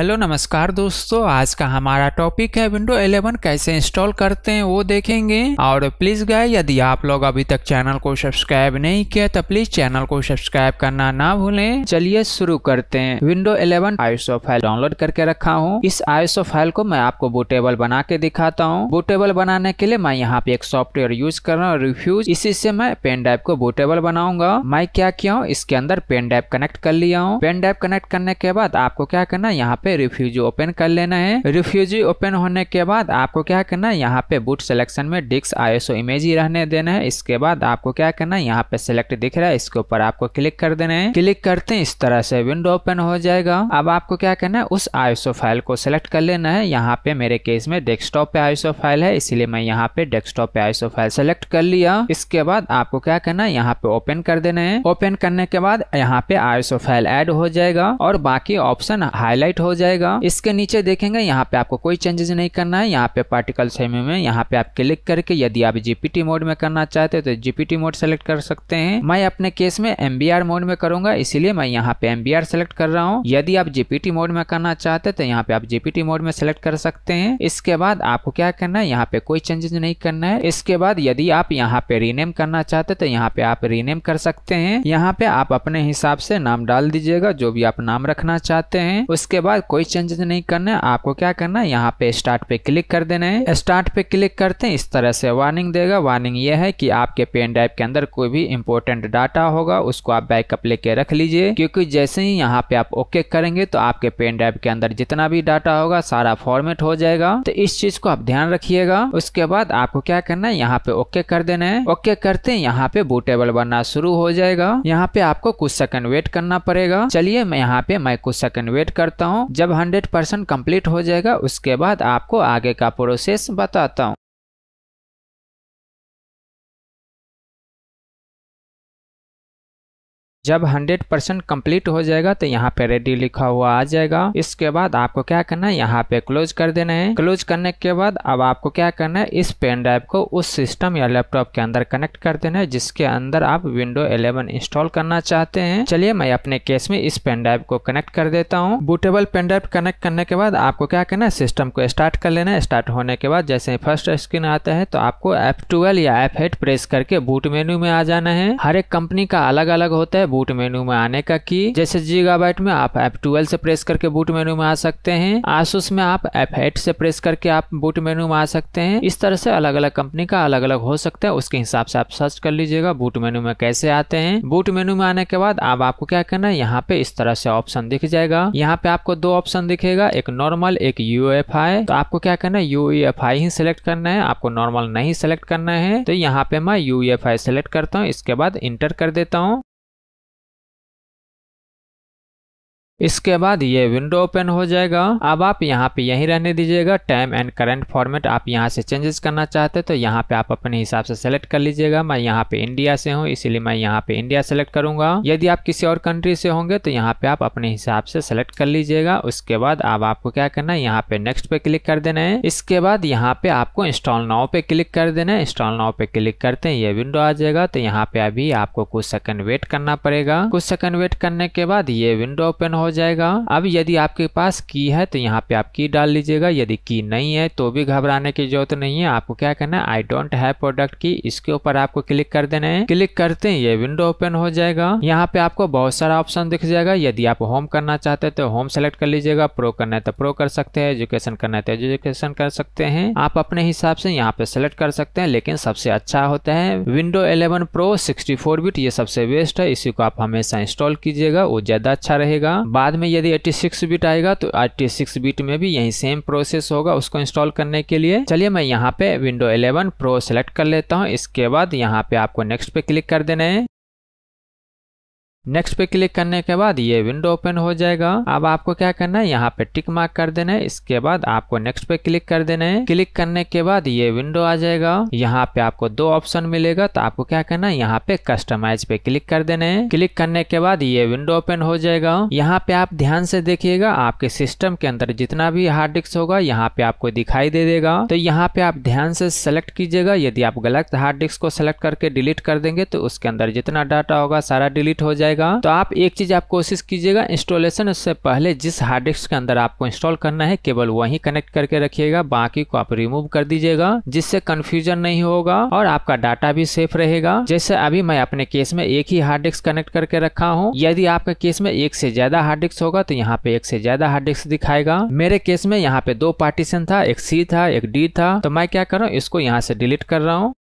hello नमस्कार दोस्तों आज का हमारा टॉपिक है विंडो 11 कैसे इंस्टॉल करते हैं वो देखेंगे और प्लीज गाय यदि आप लोग अभी तक चैनल को सब्सक्राइब नहीं किया तो प्लीज चैनल को सब्सक्राइब करना ना भूलें चलिए शुरू करते हैं विंडो 11 आईएसओ फाइल डाउनलोड करके रखा हूँ इस आईएसओ फाइल को मैं आपको बुटेबल बना के दिखाता हूँ बुटेबल बनाने के लिए मैं यहाँ पे एक सॉफ्टवेयर यूज कर रहा हूँ रिफ्यूज इसी से मैं पेन ड्राइव को बुटेबल बनाऊंगा मैं क्या किया हूँ इसके अंदर पेन ड्राइव कनेक्ट कर लिया हूँ पेन ड्राइव कनेक्ट करने के बाद आपको क्या करना है यहाँ पे पे रिफ्यूजी ओपन कर लेना है रिफ्यूजी ओपन होने के बाद आपको क्या करना है यहाँ पे बूट सिलेक्शन में डिस्क आईएसओ इमेज ही रहने देना है इसके बाद आपको क्या करना है यहाँ पे सिलेक्ट दिख रहा है इसके ऊपर आपको क्लिक कर देना है क्लिक करते हैं इस तरह से विंडो ओपन हो जाएगा अब आपको क्या करना है उस आईएसओ फाइल को सिलेक्ट कर लेना है यहाँ पे मेरे केस में डेस्कटॉप पे आईएसओ फाइल है इसलिए मैं यहाँ पे डेस्कटॉप पे आयोसो फाइल सिलेक्ट कर लिया इसके बाद आपको क्या करना है यहाँ पे ओपन कर देना है ओपन करने के बाद यहाँ पे आयोसो फाइल एड हो जाएगा और बाकी ऑप्शन हाईलाइट हो हो जाएगा इसके नीचे देखेंगे यहाँ पे आपको कोई चेंजेस नहीं करना है यहाँ पे पार्टिकल सेमी में यहाँ पे आप क्लिक करके यदि आप जीपीटी मोड में करना चाहते हो तो जीपीटी मोड सेलेक्ट कर सकते हैं मैं अपने केस में एमबीआर मोड में करूंगा इसीलिए मैं यहाँ पे एमबीआर सेलेक्ट कर रहा हूँ यदि आप जीपीटी मोड में करना चाहते तो यहाँ पे आप जीपीटी मोड में सेलेक्ट कर सकते हैं इसके बाद आपको क्या करना है यहाँ पे कोई चेंजेस नहीं करना है इसके बाद यदि आप यहाँ पे रीनेम करना चाहते तो यहाँ पे आप रीनेम कर सकते हैं यहाँ पे आप अपने हिसाब से नाम डाल दीजिएगा जो भी आप नाम रखना चाहते हैं उसके बाद कोई चेंजेस नहीं करना है आपको क्या करना है यहाँ पे स्टार्ट पे क्लिक कर देना है स्टार्ट पे क्लिक करते हैं इस तरह से वार्निंग देगा वार्निंग ये है कि आपके पेन ड्राइव के अंदर कोई भी इम्पोर्टेंट डाटा होगा उसको आप बैकअप लेके रख लीजिए क्योंकि जैसे ही यहाँ पे आप ओके करेंगे तो आपके पेन ड्राइव के अंदर जितना भी डाटा होगा सारा फॉर्मेट हो जाएगा तो इस चीज को आप ध्यान रखिएगा उसके बाद आपको क्या करना है यहाँ पे ओके कर देना है ओके करते हैं यहाँ पे बूटेबल बनना शुरू हो जाएगा यहाँ पे आपको कुछ सेकंड वेट करना पड़ेगा चलिए मैं यहाँ पे मैं कुछ सेकंड वेट करता हूँ जब 100 परसेंट कम्प्लीट हो जाएगा उसके बाद आपको आगे का प्रोसेस बताता हूँ जब 100 परसेंट कम्प्लीट हो जाएगा तो यहाँ पे रेडी लिखा हुआ आ जाएगा इसके बाद आपको क्या करना है यहाँ पे क्लोज कर देना है क्लोज करने के बाद अब आपको क्या करना है इस पेन ड्राइव को उस सिस्टम या लैपटॉप के अंदर कनेक्ट कर देना है जिसके अंदर आप विंडो 11 इंस्टॉल करना चाहते हैं चलिए मैं अपने केस में इस पेन ड्राइव को कनेक्ट कर देता हूँ बूटेबल पेन ड्राइव कनेक्ट करने के बाद आपको क्या करना है सिस्टम को स्टार्ट कर लेना है स्टार्ट होने के बाद जैसे फर्स्ट स्क्रीन आता है तो आपको एफ या एफ प्रेस करके बूट मेन्यू में आ जाना है हर एक कंपनी का अलग अलग होता है बूट मेन्यू में आने का की जैसे जीगाबाइट में आप एफ ट्वेल्व से प्रेस करके बूट मेनू में आ सकते हैं आसूस में आप एफ एट से प्रेस करके आप बूट मेनू में आ सकते हैं इस तरह से अलग अलग कंपनी का अलग अलग हो सकता है उसके हिसाब से आप सर्च कर लीजिएगा बूट मेन्यू में कैसे आते हैं बूट मेन्यू में आने के बाद अब आपको क्या करना है यहाँ पे इस तरह से ऑप्शन दिख जाएगा यहाँ पे आपको दो ऑप्शन दिखेगा एक नॉर्मल एक यू e तो आपको क्या करना है यू e ही सिलेक्ट करना है आपको नॉर्मल नहीं सिलेक्ट करना है तो यहाँ पे मैं यू सेलेक्ट e करता हूँ इसके बाद इंटर कर देता हूँ इसके बाद ये विंडो ओपन हो जाएगा अब आप यहाँ पे यही रहने दीजिएगा टाइम एंड करंट फॉर्मेट आप यहाँ से चेंजेस करना चाहते हैं तो यहाँ पे आप अपने हिसाब से सेलेक्ट कर लीजिएगा मैं यहाँ पे इंडिया से हूँ इसीलिए मैं यहाँ पे इंडिया सेलेक्ट करूंगा यदि आप किसी और कंट्री से होंगे तो यहाँ पे आप अपने हिसाब से सेलेक्ट कर लीजिएगा उसके बाद अब आपको क्या करना है यहाँ पे नेक्स्ट पे क्लिक कर देना है इसके बाद यहाँ पे आपको इंस्टॉल नाव पे क्लिक कर देना है इंस्टॉल नाव पे क्लिक करते हैं ये विंडो आ जाएगा तो यहाँ पे अभी आपको कुछ सेकंड वेट करना पड़ेगा कुछ सेकंड वेट करने के बाद ये विंडो ओपन हो हो जाएगा अब यदि आपके पास की है तो यहाँ पे आप की डाल लीजिएगा यदि की नहीं है तो भी घबराने की जरूरत नहीं है आपको क्या करना है आई डोंट हैव प्रोडक्ट की इसके ऊपर आपको क्लिक कर देना है क्लिक करते ही ये विंडो ओपन हो जाएगा यहाँ पे आपको बहुत सारा ऑप्शन दिख जाएगा यदि आप होम करना चाहते हैं तो होम सेलेक्ट कर लीजिएगा प्रो करना है तो प्रो कर सकते हैं एजुकेशन करना है तो एजुकेशन कर सकते हैं आप अपने हिसाब से यहाँ पे सेलेक्ट कर सकते हैं लेकिन सबसे अच्छा होता है विंडो 11 प्रो 64 बिट ये सबसे बेस्ट है इसी को आप हमेशा इंस्टॉल कीजिएगा वो ज्यादा अच्छा रहेगा बाद में यदि 86 बिट आएगा तो 86 बिट में भी यही सेम प्रोसेस होगा उसको इंस्टॉल करने के लिए चलिए मैं यहाँ पे विंडो 11 प्रो सेलेक्ट कर लेता हूँ इसके बाद यहाँ पे आपको नेक्स्ट पे क्लिक कर देना है नेक्स्ट पे क्लिक करने के बाद ये विंडो ओपन हो जाएगा अब आपको क्या करना है यहाँ पे टिक मार्क कर देना है इसके बाद आपको नेक्स्ट पे क्लिक कर देना है क्लिक करने के बाद ये विंडो आ जाएगा यहाँ पे आपको दो ऑप्शन मिलेगा तो आपको क्या करना है यहाँ पे कस्टमाइज पे क्लिक कर देना है क्लिक करने के बाद ये विंडो ओपन हो जाएगा यहाँ पे आप ध्यान से देखिएगा आपके सिस्टम के अंदर जितना भी हार्ड डिस्क होगा यहाँ पे आपको दिखाई दे देगा तो यहाँ पे आप ध्यान से सेलेक्ट कीजिएगा यदि आप गलत हार्ड डिस्क को सेलेक्ट करके डिलीट कर देंगे तो उसके अंदर जितना डाटा होगा सारा डिलीट हो जाएगा जाएगा तो आप एक चीज आप कोशिश कीजिएगा इंस्टॉलेशन से पहले जिस हार्ड डिस्क के अंदर आपको इंस्टॉल करना है केवल वही कनेक्ट करके रखिएगा बाकी को आप रिमूव कर दीजिएगा जिससे कंफ्यूजन नहीं होगा और आपका डाटा भी सेफ रहेगा जैसे अभी मैं अपने केस में एक ही हार्ड डिस्क कनेक्ट करके रखा हूँ यदि आपके केस में एक से ज्यादा हार्ड डिस्क होगा तो यहाँ पे एक से ज्यादा हार्ड डिस्क दिखाएगा मेरे केस में यहाँ पे दो पार्टीशन था एक सी था एक डी था तो मैं क्या करूँ इसको यहाँ से डिलीट कर रहा हूँ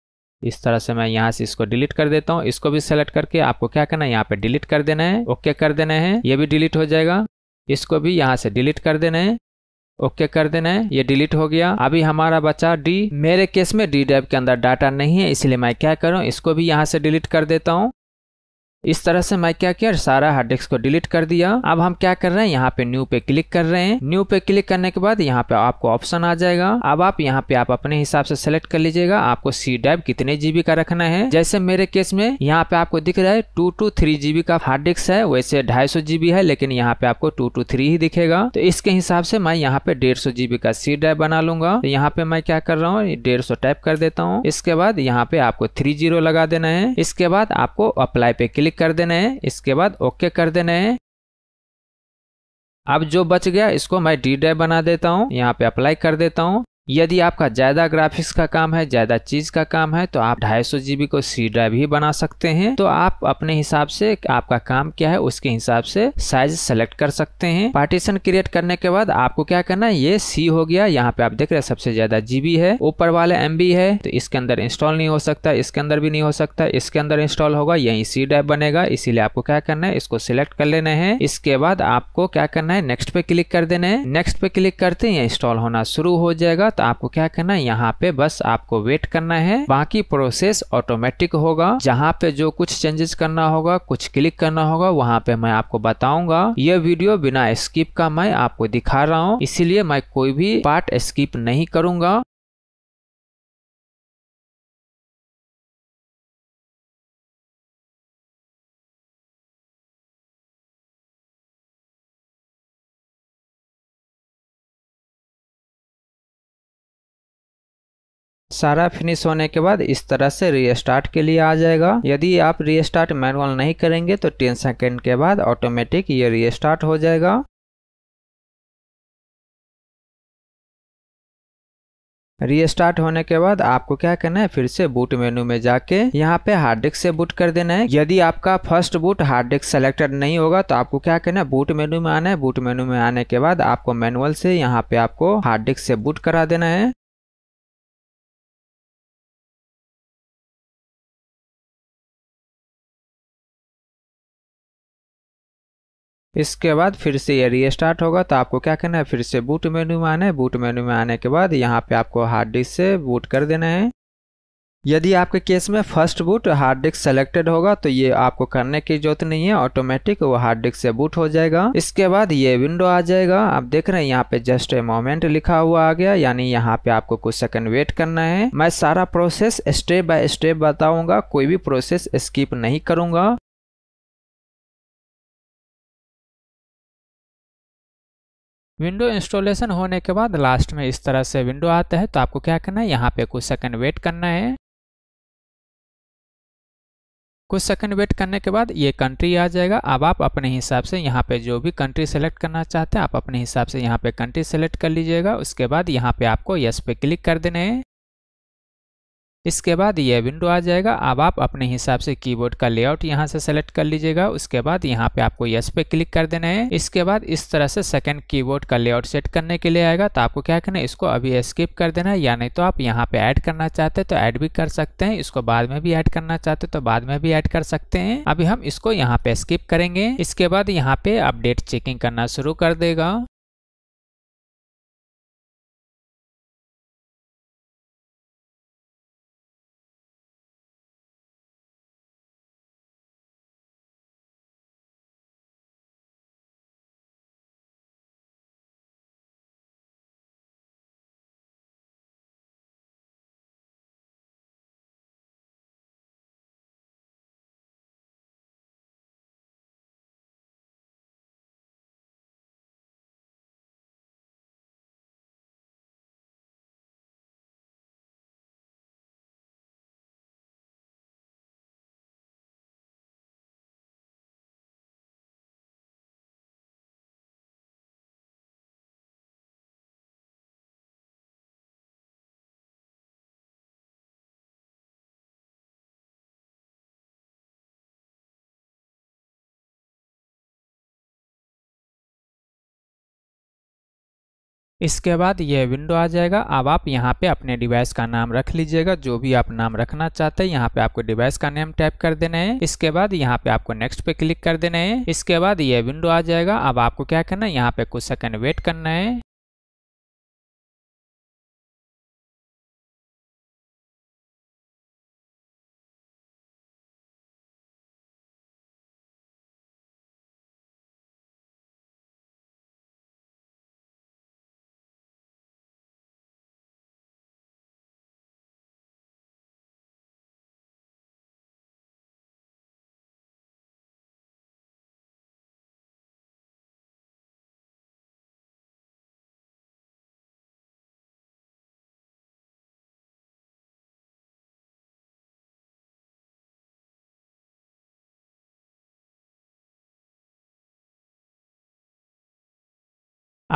इस तरह से मैं यहाँ से इसको डिलीट कर देता हूँ इसको भी सेलेक्ट करके आपको क्या करना है यहाँ पे डिलीट कर देना है ओके कर देना है ये भी डिलीट हो जाएगा इसको भी यहाँ से डिलीट कर देना है ओके कर देना है ये डिलीट हो गया अभी हमारा बचा डी मेरे केस में डी ड्राइव के अंदर डाटा नहीं है इसलिए मैं क्या करूँ इसको भी यहाँ से डिलीट कर देता हूँ इस तरह से मैं क्या किया सारा हार्ड डिस्क को डिलीट कर दिया अब हम क्या कर रहे हैं यहाँ पे न्यू पे क्लिक कर रहे हैं न्यू पे क्लिक करने के बाद यहाँ पे आपको ऑप्शन आ जाएगा अब आप यहाँ पे आप अपने हिसाब से सेलेक्ट कर लीजिएगा आपको सी ड्राइव कितने जीबी का रखना है जैसे मेरे केस में यहाँ पे आपको दिख रहा है टू टू थ्री जीबी का हार्ड डिस्क है वैसे ढाई सौ जीबी है लेकिन यहाँ पे आपको टू टू थ्री ही दिखेगा तो इसके हिसाब से मैं यहाँ पे डेढ़ सौ जीबी का सी ड्राइव बना लूंगा तो यहाँ पे मैं क्या कर रहा हूँ डेढ़ सौ टाइप कर देता हूँ इसके बाद यहाँ पे आपको थ्री जीरो लगा देना है इसके बाद आपको अप्लाई पे क्लिक क्लिक कर देना है इसके बाद ओके कर देना है अब जो बच गया इसको मैं डी ड्राइव बना देता हूँ यहाँ पे अप्लाई कर देता हूँ यदि आपका ज़्यादा ग्राफिक्स का काम है ज़्यादा चीज़ का काम है तो आप ढाई सौ को सी ड्राइव ही बना सकते हैं तो आप अपने हिसाब से आपका काम क्या है उसके हिसाब से साइज सेलेक्ट कर सकते हैं पार्टीशन क्रिएट करने के बाद आपको क्या करना है ये सी हो गया यहाँ पे आप देख रहे हैं सबसे ज़्यादा जीबी है ऊपर वाला एम है तो इसके अंदर इंस्टॉल नहीं हो सकता इसके अंदर भी नहीं हो सकता इसके अंदर इंस्टॉल होगा यही सी ड्राइव बनेगा इसीलिए आपको क्या करना है इसको सिलेक्ट कर लेना है इसके बाद आपको क्या करना है नेक्स्ट पे क्लिक कर देना है नेक्स्ट पे क्लिक करते ही इंस्टॉल होना शुरू हो जाएगा तो आपको क्या करना है यहाँ पे बस आपको वेट करना है बाकी प्रोसेस ऑटोमेटिक होगा जहाँ पे जो कुछ चेंजेस करना होगा कुछ क्लिक करना होगा वहाँ पे मैं आपको बताऊंगा यह वीडियो बिना स्किप का मैं आपको दिखा रहा हूँ इसीलिए मैं कोई भी पार्ट स्किप नहीं करूंगा सारा फिनिश होने के बाद इस तरह से रीस्टार्ट के लिए आ जाएगा यदि आप रीस्टार्ट मैनुअल नहीं करेंगे तो टेन सेकेंड के बाद ऑटोमेटिक ये रीस्टार्ट हो जाएगा रीस्टार्ट होने के बाद आपको क्या करना है फिर से बूट मेनू में जाके यहाँ पे हार्ड डिस्क से बूट कर देना है यदि आपका first boot hard disk selected नहीं होगा तो आपको क्या करना है बूट मेनू में आना है बूट मेनू में आने के बाद आपको मैनुअल से यहाँ पे आपको हार्ड डिस्क से बूट करा देना है इसके बाद फिर से ये रीस्टार्ट होगा तो आपको क्या करना है फिर से बूट मेन्यू में आना है बूट मेन्यू में आने के बाद यहाँ पे आपको हार्ड डिस्क से बूट कर देना है यदि आपके केस में first boot hard disk selected होगा तो ये आपको करने की जरूरत नहीं है ऑटोमेटिक वो हार्ड डिस्क से बूट हो जाएगा इसके बाद ये विंडो आ जाएगा आप देख रहे हैं यहाँ पे जस्ट ए मोमेंट लिखा हुआ आ गया यानी यहाँ पे आपको कुछ सेकंड वेट करना है मैं सारा प्रोसेस स्टेप बाय स्टेप बताऊंगा कोई भी प्रोसेस स्कीप नहीं करूंगा विंडो इंस्टॉलेशन होने के बाद लास्ट में इस तरह से विंडो आता है तो आपको क्या करना है यहाँ पे कुछ सेकंड वेट करना है कुछ सेकंड वेट करने के बाद ये कंट्री आ जाएगा अब आप अपने हिसाब से यहाँ पे जो भी कंट्री सेलेक्ट करना चाहते हैं आप अपने हिसाब से यहाँ पे कंट्री सेलेक्ट कर लीजिएगा उसके बाद यहाँ पे आपको यस पे क्लिक कर देना है इसके बाद यह विंडो आ जाएगा अब आप अपने हिसाब से कीबोर्ड का लेआउट यहाँ से सेलेक्ट कर लीजिएगा उसके बाद यहाँ पे आपको यस पे क्लिक कर देना है इसके बाद इस तरह से सेकंड कीबोर्ड का लेआउट सेट करने के लिए आएगा तो आपको क्या करना है इसको अभी स्किप कर देना है या नहीं तो आप यहाँ पे ऐड करना चाहते तो ऐड भी कर सकते हैं इसको बाद में भी ऐड करना चाहते तो बाद में भी ऐड कर सकते हैं अभी हम इसको यहाँ पे स्किप करेंगे इसके बाद यहाँ पे अपडेट चेकिंग करना शुरू कर देगा इसके बाद यह विंडो आ जाएगा अब आप यहाँ पे अपने डिवाइस का नाम रख लीजिएगा जो भी आप नाम रखना चाहते हैं यहाँ पे आपको डिवाइस का नेम टाइप कर देना है इसके बाद यहाँ पे आपको नेक्स्ट पे क्लिक कर देना है इसके बाद यह विंडो आ जाएगा अब आपको क्या करना है यहाँ पे कुछ सेकंड वेट करना है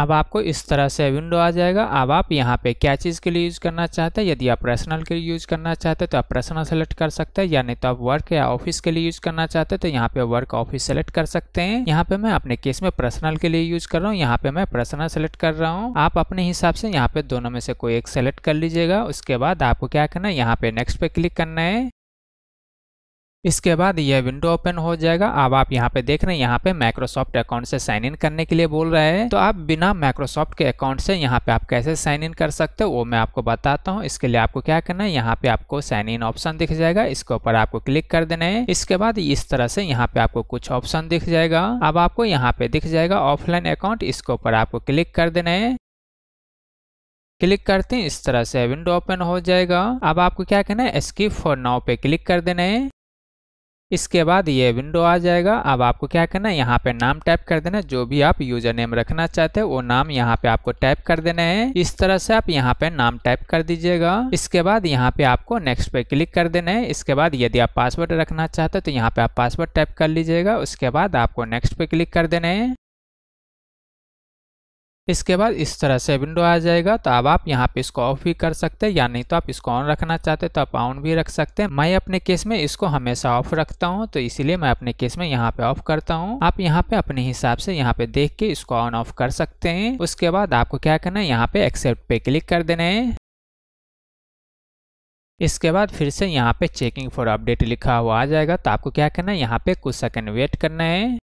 अब आपको इस तरह से विंडो आ जाएगा अब आप यहाँ पे क्या चीज़ के लिए यूज़ करना चाहते हैं यदि आप पर्सनल के लिए यूज़ करना चाहते हैं तो आप पर्सनल सेलेक्ट कर सकते हैं या नहीं तो आप वर्क या ऑफिस के लिए यूज़ करना चाहते हैं तो यहाँ पे वर्क ऑफिस सेलेक्ट कर सकते हैं यहाँ पे मैं अपने केस में पर्सनल के लिए यूज़ कर रहा हूँ यहाँ पे मैं पर्सनल सेलेक्ट कर रहा हूँ आप अपने हिसाब से यहाँ पे दोनों में से कोई एक सेलेक्ट कर लीजिएगा उसके बाद आपको क्या करना है यहाँ पे नेक्स्ट पे क्लिक करना है इसके बाद यह विंडो ओपन हो जाएगा अब आप यहाँ पे देख रहे हैं यहाँ पे माइक्रोसॉफ्ट अकाउंट से साइन इन करने के लिए बोल रहे हैं तो आप बिना माइक्रोसॉफ्ट के अकाउंट से यहाँ पे आप कैसे साइन इन कर सकते हो वो मैं आपको बताता हूँ इसके लिए आपको क्या करना है यहाँ पे आपको साइन इन ऑप्शन दिख जाएगा इसके ऊपर आपको क्लिक कर देना है इसके बाद इस तरह से यहाँ पे आपको कुछ ऑप्शन दिख जाएगा अब आपको यहाँ पे दिख जाएगा ऑफलाइन अकाउंट इसके ऊपर आपको क्लिक कर देना है क्लिक करते हैं इस तरह से विंडो ओपन हो जाएगा अब आपको क्या करना है स्कीप फॉर नाउ पे क्लिक कर देना है इसके बाद ये विंडो आ जाएगा अब आपको क्या करना है यहाँ पे नाम टाइप कर देना है जो भी आप यूजर नेम रखना चाहते हो वो नाम यहाँ पे आपको टाइप कर देना है इस तरह से आप यहाँ पे नाम टाइप कर दीजिएगा इसके बाद यहाँ पे आपको नेक्स्ट पे क्लिक कर देना है इसके बाद यदि आप पासवर्ड रखना चाहते हो तो यहाँ पे आप पासवर्ड टाइप कर लीजिएगा उसके बाद आपको नेक्स्ट पे क्लिक कर देना है इसके बाद इस तरह से विंडो आ जाएगा तो अब आप यहाँ पे इसको ऑफ भी कर सकते हैं या नहीं तो आप इसको ऑन रखना चाहते तो आप ऑन भी रख सकते हैं मैं अपने केस में इसको हमेशा ऑफ रखता हूँ तो इसीलिए मैं अपने केस में यहाँ पे ऑफ करता हूँ आप यहाँ पे अपने हिसाब से यहाँ पे देख के इसको ऑन ऑफ कर सकते हैं उसके बाद आपको क्या करना है यहाँ पे एक्सेप्ट पे क्लिक कर देना है इसके बाद फिर से यहाँ पे चेकिंग फॉर अपडेट लिखा हुआ आ जाएगा तो आपको क्या करना है यहाँ पे कुछ सेकंड वेट करना है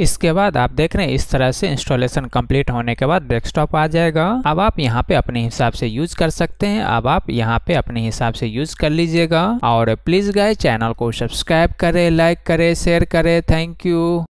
इसके बाद आप देख रहे हैं इस तरह से इंस्टॉलेशन कंप्लीट होने के बाद डेस्कटॉप आ जाएगा अब आप यहाँ पे अपने हिसाब से यूज कर सकते हैं अब आप यहाँ पे अपने हिसाब से यूज कर लीजिएगा और प्लीज गाय चैनल को सब्सक्राइब करें लाइक करें शेयर करें थैंक यू